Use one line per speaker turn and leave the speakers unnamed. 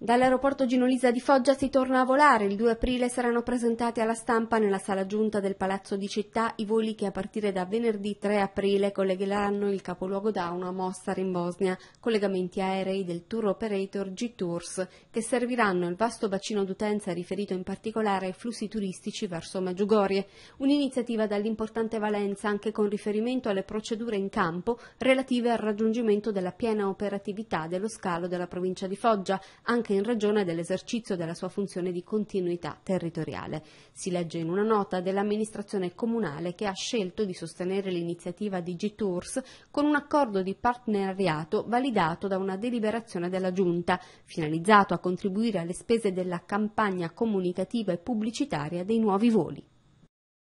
Dall'aeroporto Ginolisa di Foggia si torna a volare. Il 2 aprile saranno presentati alla stampa nella sala giunta del Palazzo di Città i voli che a partire da venerdì 3 aprile collegheranno il capoluogo Dauno a Mostar in Bosnia, collegamenti aerei del tour operator G-Tours che serviranno il vasto bacino d'utenza riferito in particolare ai flussi turistici verso Maggiugorie, un'iniziativa dall'importante valenza anche con riferimento alle procedure in campo relative al raggiungimento della piena operatività dello scalo della provincia di Foggia, anche anche in ragione dell'esercizio della sua funzione di continuità territoriale. Si legge in una nota dell'amministrazione comunale che ha scelto di sostenere l'iniziativa DigiTours con un accordo di partenariato validato da una deliberazione della Giunta, finalizzato a contribuire alle spese della campagna comunicativa e pubblicitaria dei nuovi voli.